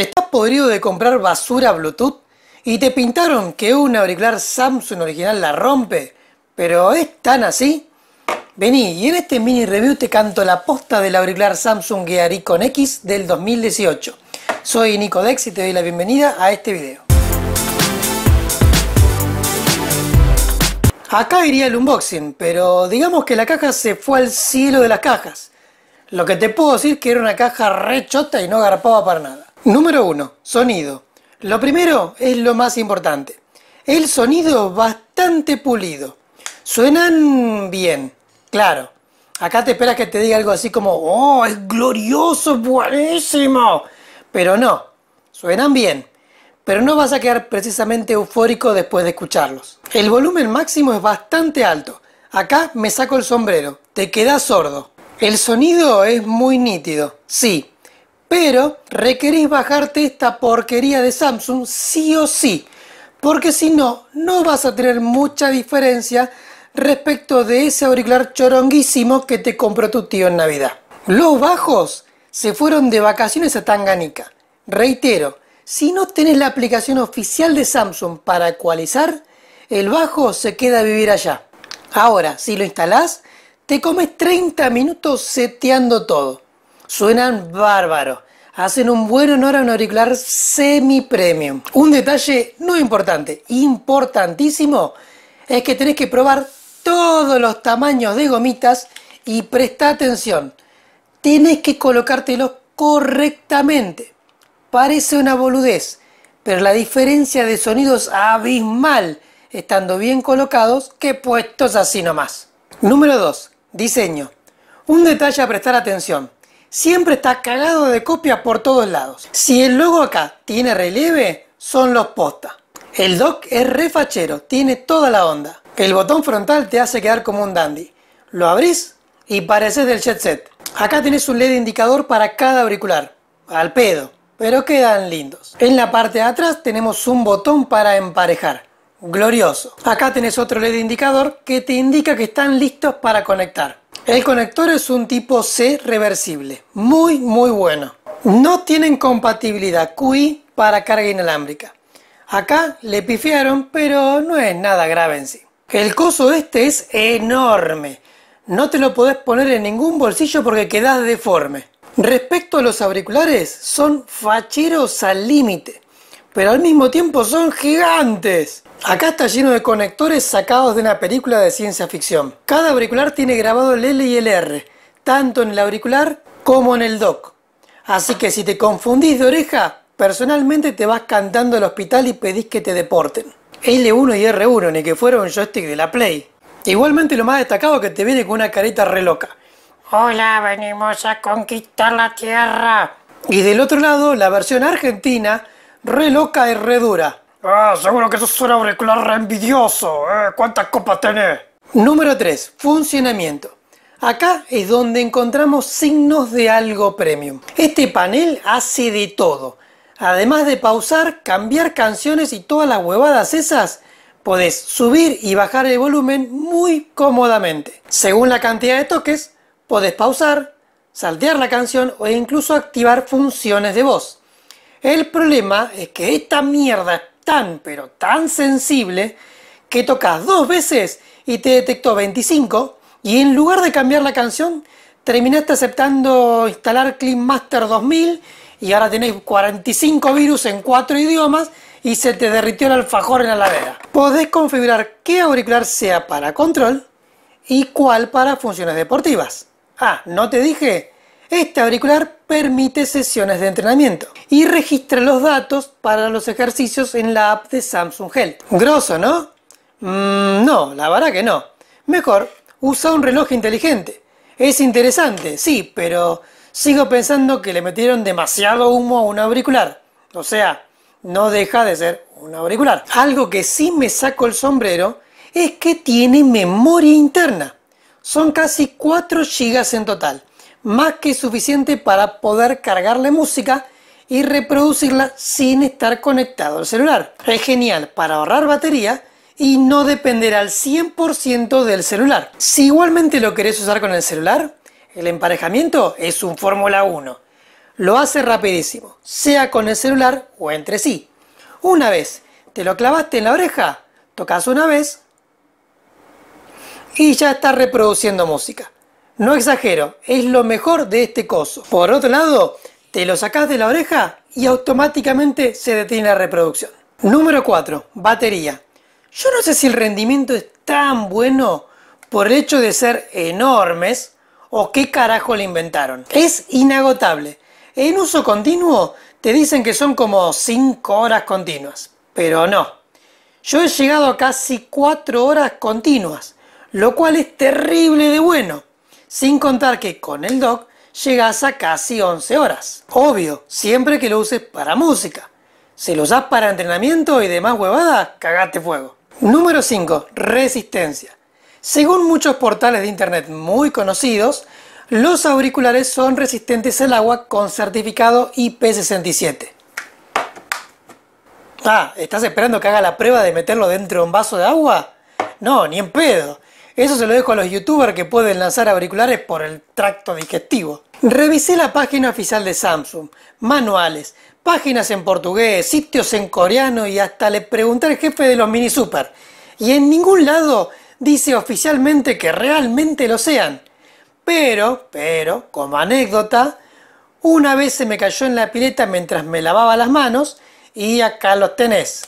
¿Estás podrido de comprar basura Bluetooth? ¿Y te pintaron que un auricular Samsung original la rompe? ¿Pero es tan así? Vení, y en este mini review te canto la posta del auricular Samsung Gear Icon X del 2018. Soy Nico Dex y te doy la bienvenida a este video. Acá iría el unboxing, pero digamos que la caja se fue al cielo de las cajas. Lo que te puedo decir que era una caja rechota y no garpaba para nada. Número 1. Sonido. Lo primero es lo más importante. El sonido bastante pulido. Suenan bien, claro. Acá te esperas que te diga algo así como, oh, es glorioso, buenísimo. Pero no, suenan bien. Pero no vas a quedar precisamente eufórico después de escucharlos. El volumen máximo es bastante alto. Acá me saco el sombrero, te quedas sordo. El sonido es muy nítido, sí, pero requerís bajarte esta porquería de Samsung sí o sí, porque si no, no vas a tener mucha diferencia respecto de ese auricular choronguísimo que te compró tu tío en Navidad. Los bajos se fueron de vacaciones a Tanganica. Reitero, si no tenés la aplicación oficial de Samsung para actualizar, el bajo se queda a vivir allá. Ahora, si lo instalás, te comes 30 minutos seteando todo. Suenan bárbaros. Hacen un buen honor a un auricular semi premium. Un detalle no importante, importantísimo, es que tenés que probar todos los tamaños de gomitas y presta atención. Tenés que colocártelos correctamente. Parece una boludez, pero la diferencia de sonidos abismal estando bien colocados que puestos así nomás. Número 2. Diseño. Un detalle a prestar atención siempre está cagado de copias por todos lados. Si el logo acá tiene relieve, son los posta. El dock es refachero, tiene toda la onda. El botón frontal te hace quedar como un dandy. Lo abrís y pareces del jet set. Acá tenés un LED indicador para cada auricular. Al pedo, pero quedan lindos. En la parte de atrás tenemos un botón para emparejar. Glorioso. Acá tenés otro LED indicador que te indica que están listos para conectar. El conector es un tipo C reversible, muy muy bueno. No tienen compatibilidad QI para carga inalámbrica. Acá le pifiaron, pero no es nada grave en sí. El coso este es enorme. No te lo podés poner en ningún bolsillo porque quedás deforme. Respecto a los auriculares, son facheros al límite pero al mismo tiempo son gigantes. Acá está lleno de conectores sacados de una película de ciencia ficción. Cada auricular tiene grabado el L y el R, tanto en el auricular como en el dock. Así que si te confundís de oreja, personalmente te vas cantando al hospital y pedís que te deporten. L1 y R1, ni que fueron joystick de la Play. Igualmente lo más destacado que te viene con una carita re loca. Hola, venimos a conquistar la tierra. Y del otro lado, la versión argentina re loca y re dura. Ah, seguro que eso suena suena auricular re envidioso. Eh. ¿Cuántas copas tenés? Número 3. Funcionamiento. Acá es donde encontramos signos de algo premium. Este panel hace de todo. Además de pausar, cambiar canciones y todas las huevadas esas, podés subir y bajar el volumen muy cómodamente. Según la cantidad de toques, podés pausar, saltear la canción o incluso activar funciones de voz. El problema es que esta mierda es tan, pero tan sensible, que tocas dos veces y te detectó 25, y en lugar de cambiar la canción, terminaste aceptando instalar Clean Master 2000, y ahora tenéis 45 virus en 4 idiomas, y se te derritió el alfajor en la ladera. Podés configurar qué auricular sea para control y cuál para funciones deportivas. Ah, no te dije este auricular permite sesiones de entrenamiento y registra los datos para los ejercicios en la app de Samsung Health. Groso, ¿no? Mm, no, la verdad que no. Mejor, usa un reloj inteligente. Es interesante, sí, pero sigo pensando que le metieron demasiado humo a un auricular. O sea, no deja de ser un auricular. Algo que sí me saco el sombrero es que tiene memoria interna. Son casi 4 GB en total más que suficiente para poder cargarle música y reproducirla sin estar conectado al celular. Es genial para ahorrar batería y no depender al 100% del celular. Si igualmente lo querés usar con el celular, el emparejamiento es un Fórmula 1. Lo hace rapidísimo, sea con el celular o entre sí. Una vez te lo clavaste en la oreja, tocas una vez y ya está reproduciendo música. No exagero, es lo mejor de este coso. Por otro lado, te lo sacas de la oreja y automáticamente se detiene la reproducción. Número 4. Batería. Yo no sé si el rendimiento es tan bueno por el hecho de ser enormes o qué carajo le inventaron. Es inagotable. En uso continuo te dicen que son como 5 horas continuas, pero no. Yo he llegado a casi 4 horas continuas, lo cual es terrible de bueno sin contar que con el dock llegas a casi 11 horas. Obvio, siempre que lo uses para música. Si lo usas para entrenamiento y demás huevadas, cagaste fuego. Número 5. Resistencia. Según muchos portales de internet muy conocidos, los auriculares son resistentes al agua con certificado IP67. Ah, ¿estás esperando que haga la prueba de meterlo dentro de un vaso de agua? No, ni en pedo. Eso se lo dejo a los youtubers que pueden lanzar auriculares por el tracto digestivo. Revisé la página oficial de Samsung, manuales, páginas en portugués, sitios en coreano y hasta le pregunté al jefe de los mini super. Y en ningún lado dice oficialmente que realmente lo sean. Pero, pero, como anécdota, una vez se me cayó en la pileta mientras me lavaba las manos y acá los tenés.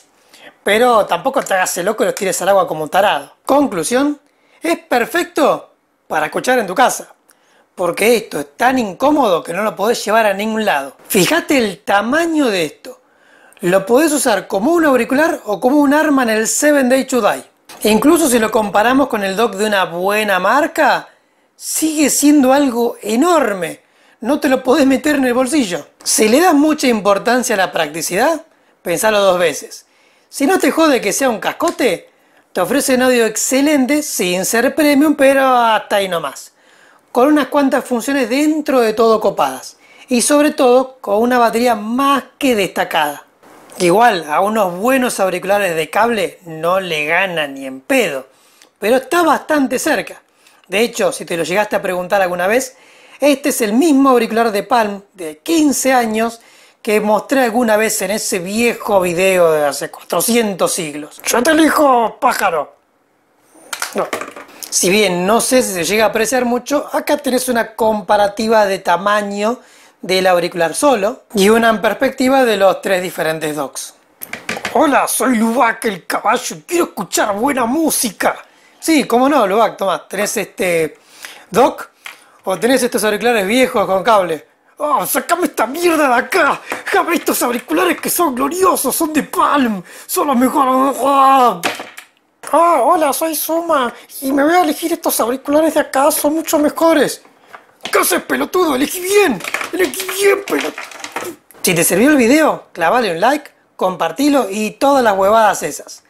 Pero tampoco te hagas loco y los tires al agua como un tarado. Conclusión, es perfecto para escuchar en tu casa, porque esto es tan incómodo que no lo podés llevar a ningún lado. Fíjate el tamaño de esto. Lo podés usar como un auricular o como un arma en el 7 Day to Die. E incluso si lo comparamos con el dock de una buena marca, sigue siendo algo enorme. No te lo podés meter en el bolsillo. Si le das mucha importancia a la practicidad, pensalo dos veces. Si no te jode que sea un cascote, te ofrecen audio excelente sin ser premium, pero hasta ahí nomás. Con unas cuantas funciones dentro de todo copadas. Y sobre todo con una batería más que destacada. Igual a unos buenos auriculares de cable no le gana ni en pedo. Pero está bastante cerca. De hecho, si te lo llegaste a preguntar alguna vez, este es el mismo auricular de Palm de 15 años que mostré alguna vez en ese viejo video de hace 400 siglos. Yo te elijo pájaro. No. Si bien no sé si se llega a apreciar mucho, acá tenés una comparativa de tamaño del auricular solo y una en perspectiva de los tres diferentes docks. Hola, soy Lubac el caballo y quiero escuchar buena música. Sí, cómo no, Lubac, tomás, tenés este dock o tenés estos auriculares viejos con cable oh, ¡Ah, sacame esta mierda de acá! ¡Jame estos auriculares que son gloriosos! ¡Son de Palm! ¡Son los mejores! ¡Ah! ¡Ah! hola, soy Suma y me voy a elegir estos auriculares de acá, son mucho mejores. ¿Qué haces, pelotudo? ¡Elegí bien! ¡Elegí bien, pelotudo! Si te sirvió el video, clavale un like, compartilo y todas las huevadas esas.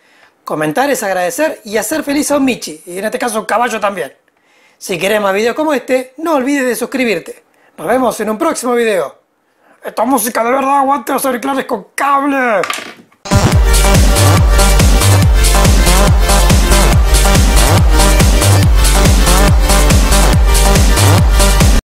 Comentar es agradecer y hacer feliz a un Michi, y en este caso un caballo también. Si quieres más videos como este, no olvides de suscribirte. Nos vemos en un próximo video. Esta música de verdad aguante los auriculares con cable.